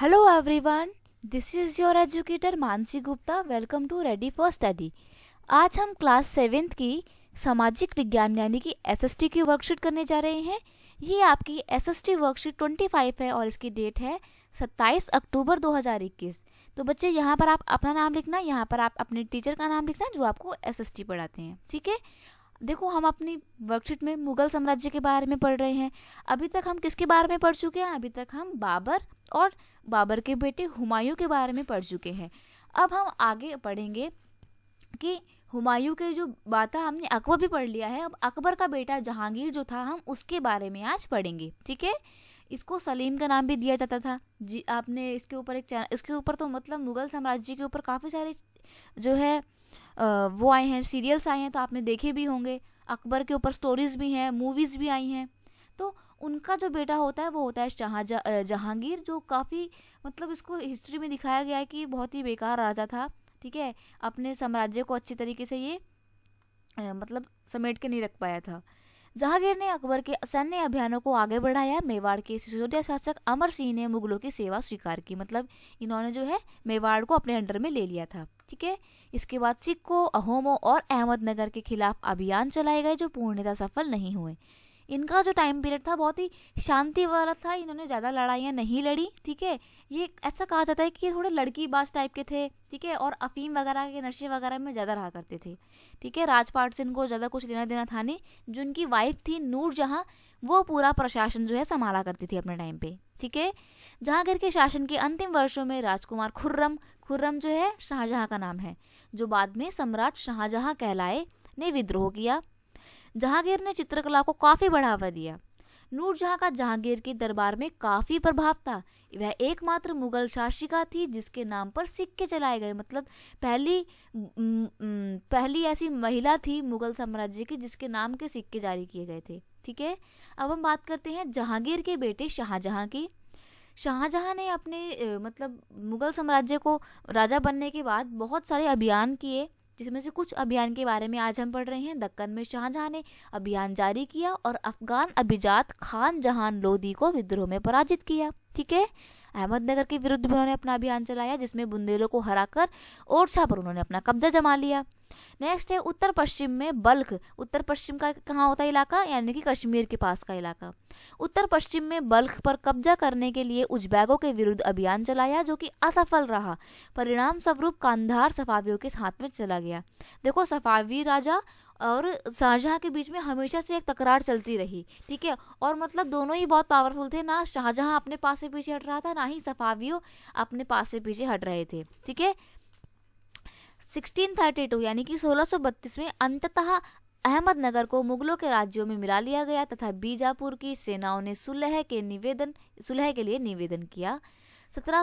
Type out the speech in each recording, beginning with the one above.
hello everyone this is your educator Mansi Gupta welcome to ready for study आज हम class seventh की सामाजिक विज्ञान यानी कि एसएसटी की वर्कशीट करने जा रहे हैं ये आपकी एसएसटी वर्कशीट 25 है और इसकी डेट है 27 अक्टूबर 2021 तो बच्चे यहाँ पर आप अपना नाम लिखना यहाँ पर आप अपने टीचर का नाम लिखना जो आपको एस पढ़ाते हैं ठीक है देखो हम अपनी वर्कशीट में मुगल साम्राज्य के बारे में पढ़ रहे हैं अभी तक हम किसके बारे में पढ़ चुके हैं अभी तक हम बाबर और बाबर के बेटे हुमायूं के बारे में पढ़ चुके हैं अब हम आगे पढ़ेंगे कि हुमायूं के जो बात हमने अकबर भी पढ़ लिया है अब अकबर का बेटा जहांगीर जो था हम उसके बारे में आज पढ़ेंगे ठीक है इसको सलीम का नाम भी दिया जाता था जी आपने इसके ऊपर एक चैनल इसके ऊपर तो मतलब मुगल साम्राज्य के ऊपर काफ़ी सारे जो है वो आए हैं सीरियल्स आए हैं तो आपने देखे भी होंगे अकबर के ऊपर स्टोरीज भी हैं मूवीज़ भी आई हैं तो उनका जो बेटा होता है वो होता है शाहजहाँ जहांगीर जो काफ़ी मतलब इसको हिस्ट्री में दिखाया गया है कि बहुत ही बेकार राजा था ठीक है अपने साम्राज्य को अच्छी तरीके से ये मतलब समेट के नहीं रख पाया था जहांगीर ने अकबर के सैन्य अभियानों को आगे बढ़ाया मेवाड़ के सिसोदिया शासक अमर सिंह ने मुगलों की सेवा स्वीकार की मतलब इन्होंने जो है मेवाड़ को अपने अंडर में ले लिया था ठीक है इसके बाद सिक्को अहोमों और अहमदनगर के खिलाफ अभियान चलाए गए जो पूर्णतः सफल नहीं हुए इनका जो टाइम पीरियड था बहुत ही शांति वाला था इन्होंने ज़्यादा लड़ाइयाँ नहीं लड़ी ठीक है ये ऐसा कहा जाता है कि ये थोड़े बास टाइप के थे ठीक है और अफीम वगैरह के नशे वगैरह में ज़्यादा रहा करते थे ठीक है राजपाट से इनको ज़्यादा कुछ लेना देना था नहीं जो इनकी वाइफ थी नूर जहाँ वो पूरा प्रशासन जो है संभाला करती थी अपने टाइम पर ठीक है जहांगीर के शासन के अंतिम वर्षों में राजकुमार खुर्रम खुर्रम जो है शाहजहां का नाम है जो बाद में सम्राट शाहजहां कहलाए ने विद्रोह किया जहांगीर ने चित्रकला को काफी बढ़ावा दिया नूरजहां का जहांगीर के दरबार में काफी प्रभाव था वह एकमात्र मुगल शासिका थी जिसके नाम पर सिक्के चलाए गए मतलब पहली पहली ऐसी महिला थी मुगल साम्राज्य की जिसके नाम के सिक्के जारी किए गए थे ठीक है अब हम बात करते हैं जहांगीर के बेटे शाहजहां की शाहजहां ने अपने मतलब मुगल साम्राज्य को राजा बनने के बाद बहुत सारे अभियान किए जिसमें से कुछ अभियान के बारे में आज हम पढ़ रहे हैं दक्कन में शाहजहां ने अभियान जारी किया और अफगान अभिजात खान जहान लोधी को विद्रोह में पराजित किया ठीक है अहमदनगर के विरुद्ध भी उन्होंने अपना अभियान चलाया जिसमें बुंदेलों को हराकर ओरछा पर उन्होंने अपना कब्जा जमा लिया नेक्स्ट है उत्तर पश्चिम में बल्ख उत्तर पश्चिम का कहाँ होता है इलाका यानी कि कश्मीर के पास का इलाका उत्तर पश्चिम में बल्ख पर कब्जा करने के लिए उज्बैकों के विरुद्ध अभियान चलाया जो कि असफल रहा परिणाम स्वरूप कांधार सफावियों के हाथ में चला गया देखो सफावी राजा और शाहजहाँ के बीच में हमेशा से एक तकरार चलती रही ठीक है और मतलब दोनों ही बहुत पावरफुल थे ना शाहजहाँ अपने पास से पीछे हट रहा था ना ही सफावियो अपने पास से पीछे हट रहे थे ठीक है 1632 यानी कि 1632 में अंततः अहमदनगर को मुगलों के राज्यों में मिला लिया गया तथा बीजापुर की सेनाओं ने सुलह के निवेदन सुलह के लिए निवेदन किया सत्रह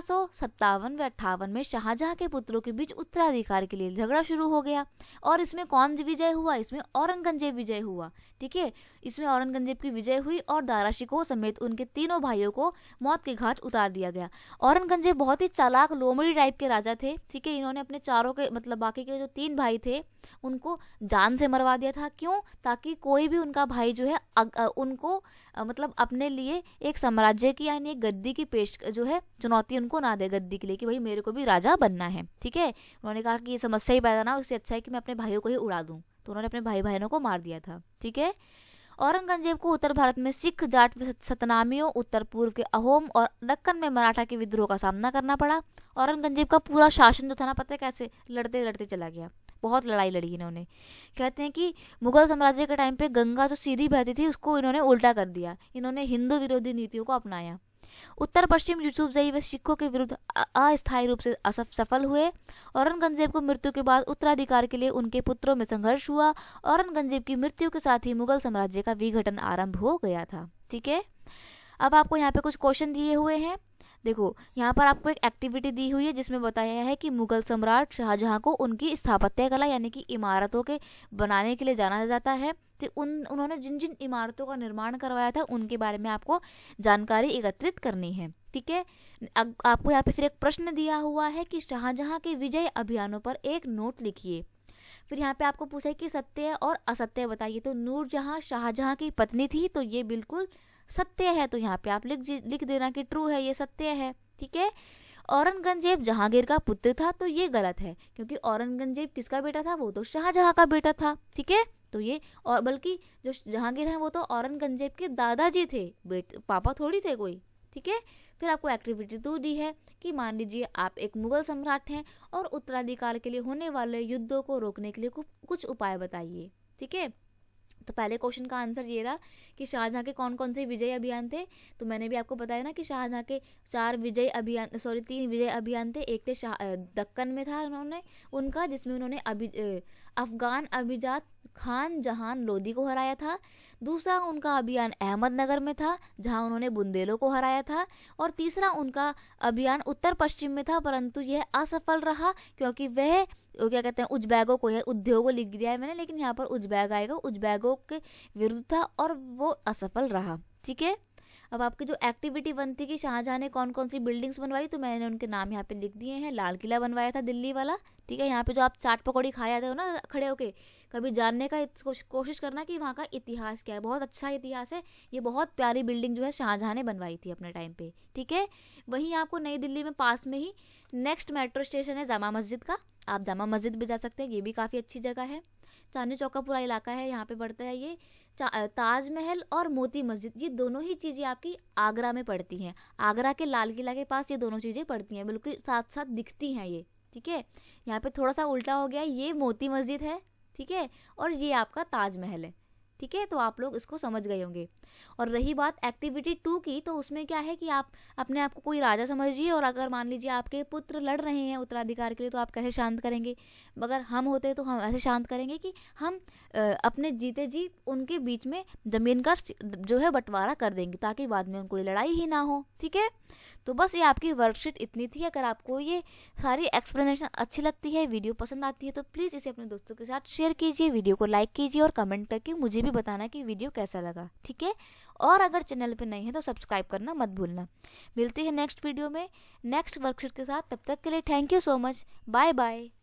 व अट्ठावन में शाहजहां के पुत्रों के बीच उत्तराधिकार के लिए झगड़ा शुरू हो गया और इसमें कौन विजय हुआ इसमें औरंगजेब विजय हुआ ठीक है इसमें औरंगजेब की विजय हुई और दारा शिको समेत उनके तीनों भाइयों को मौत के घाट उतार दिया गया औरंगजेब बहुत ही चालाक लोमड़ी टाइप के राजा थे ठीक है इन्होंने अपने चारों के मतलब बाकी के जो तीन भाई थे उनको जान से मरवा दिया था क्यों ताकि कोई भी उनका भाई जो है अग, उनको मतलब अपने लिए एक साम्राज्य की यानी एक गद्दी की पेश जो है चुनौती उनको ना दे गद्दी के लिए कि भाई मेरे को भी राजा बनना है ठीक है उन्होंने कहा कि ये समस्या ही पैदा ना उससे अच्छा है कि मैं अपने भाइयों को ही उड़ा दूँ तो उन्होंने अपने भाई बहनों को मार दिया था ठीक है औरंगजेब को उत्तर भारत में सिख जाट सतनामियों उत्तर पूर्व के अहोम और दक्कन में मराठा के विद्रोह का सामना करना पड़ा औरंगजेब का पूरा शासन जो था ना पता है कैसे लड़ते लड़ते चला गया बहुत लड़ाई लड़ी इन्होंने कहते हैं कि मुगल साम्राज्य के टाइम पे गंगा जो सीधी बहती थी उसको इन्होंने उल्टा कर दिया इन्होंने हिंदू विरोधी नीतियों को अपनाया उत्तर पश्चिम यूसुफ जई व सिखों के विरुद्ध अस्थायी रूप से सफल हुए औरंगजेब गंजेब को मृत्यु के बाद उत्तराधिकार के लिए उनके पुत्रों में संघर्ष हुआ औरंगजेब गंजेब की मृत्यु के साथ ही मुगल साम्राज्य का विघटन आरंभ हो गया था ठीक है अब आपको यहाँ पे कुछ क्वेश्चन दिए हुए हैं देखो यहाँ पर आपको एक एक्टिविटी दी हुई है जिसमें बताया है कि मुगल सम्राट शाहजहाँ को उनकी स्थापत्य कला यानी कि इमारतों के बनाने के लिए जाना जाता है तो उन उन्होंने जिन जिन इमारतों का निर्माण करवाया था उनके बारे में आपको जानकारी एकत्रित करनी है ठीक है अब आपको यहाँ पे फिर एक प्रश्न दिया हुआ है कि शाहजहाँ के विजय अभियानों पर एक नोट लिखिए फिर यहाँ पे आपको पूछा है कि सत्य और असत्य बताइए तो नूरजहाँ शाहजहाँ की पत्नी थी तो ये बिल्कुल सत्य है तो यहाँ पे आप लिख लिख देना कि ट्रू है ये सत्य है ठीक है औरंगजेब जहांगीर का पुत्र था तो ये गलत है क्योंकि औरंगजेब किसका बेटा था वो तो शाहजहां का बेटा था ठीक है तो ये और बल्कि जो जहांगीर है वो तो औरंगजेब के दादाजी थे पापा थोड़ी थे कोई ठीक है फिर आपको एक्टिविटी दो दी है कि मान लीजिए आप एक मुगल सम्राट हैं और उत्तराधिकार के लिए होने वाले युद्धों को रोकने के लिए कुछ उपाय बताइए ठीक है तो पहले क्वेश्चन का आंसर ये रहा कि शाहजहाँ के कौन कौन से विजय अभियान थे तो मैंने भी आपको बताया ना कि शाहजहाँ के चार विजय अभियान सॉरी तीन विजय अभियान थे एक थे शाह दक्कन में था उन्होंने उनका जिसमें उन्होंने अभि अफगान अभिजात खान जहान लोधी को हराया था दूसरा उनका अभियान अहमदनगर में था जहाँ उन्होंने बुंदेलों को हराया था और तीसरा उनका अभियान उत्तर पश्चिम में था परंतु यह असफल रहा क्योंकि वह क्या कहते हैं उज्बैगों को है उद्योग लिख दिया है मैंने लेकिन यहाँ पर उज्बैग आएगा उज्बैगों के विरुद्ध था और वो असफल रहा ठीक है अब आपकी जो एक्टिविटी वन थी कि शाहजहाँ ने कौन कौन सी बिल्डिंग्स बनवाई तो मैंने उनके नाम यहाँ पे लिख दिए हैं लाल किला बनवाया था दिल्ली वाला ठीक है यहाँ पे जो आप चाट पकौड़ी खाए जाते हो ना खड़े होके कभी जानने का कोशिश करना कि वहाँ का इतिहास क्या है बहुत अच्छा इतिहास है ये बहुत प्यारी बिल्डिंग जो है शाहजहाँ ने बनवाई थी अपने टाइम पे ठीक है वहीं आपको नई दिल्ली में पास में ही नेक्स्ट मेट्रो स्टेशन है जामा मस्जिद का आप जामा मस्जिद भी जा सकते हैं ये भी काफ़ी अच्छी जगह है चांदनी चौक का पूरा इलाका है यहाँ पे पड़ता है ये ताजमहल और मोती मस्जिद ये दोनों ही चीज़ें आपकी आगरा में पड़ती हैं आगरा के लाल किला के पास ये दोनों चीज़ें पड़ती हैं बिल्कुल साथ साथ दिखती हैं ये ठीक है यहाँ पे थोड़ा सा उल्टा हो गया ये मोती मस्जिद है ठीक है और ये आपका ताजमहल है ठीक है तो आप लोग इसको समझ गए होंगे और रही बात एक्टिविटी टू की तो उसमें क्या है कि आप अपने आप को कोई राजा समझिए और अगर मान लीजिए आपके पुत्र लड़ रहे हैं उत्तराधिकार के लिए तो आप कैसे शांत करेंगे मगर हम होते तो हम ऐसे शांत करेंगे कि हम अपने जीते जी उनके बीच में ज़मीन का जो है बंटवारा कर देंगे ताकि बाद में उनको लड़ाई ही ना हो ठीक है तो बस ये आपकी वर्कशीट इतनी थी अगर आपको ये सारी एक्सप्लेनेशन अच्छी लगती है वीडियो पसंद आती है तो प्लीज़ इसे अपने दोस्तों के साथ शेयर कीजिए वीडियो को लाइक कीजिए और कमेंट करके मुझे भी भी बताना कि वीडियो कैसा लगा ठीक है और अगर चैनल पर नहीं है तो सब्सक्राइब करना मत भूलना मिलती है नेक्स्ट वीडियो में नेक्स्ट वर्कशीट के साथ तब तक के लिए thank you so much bye bye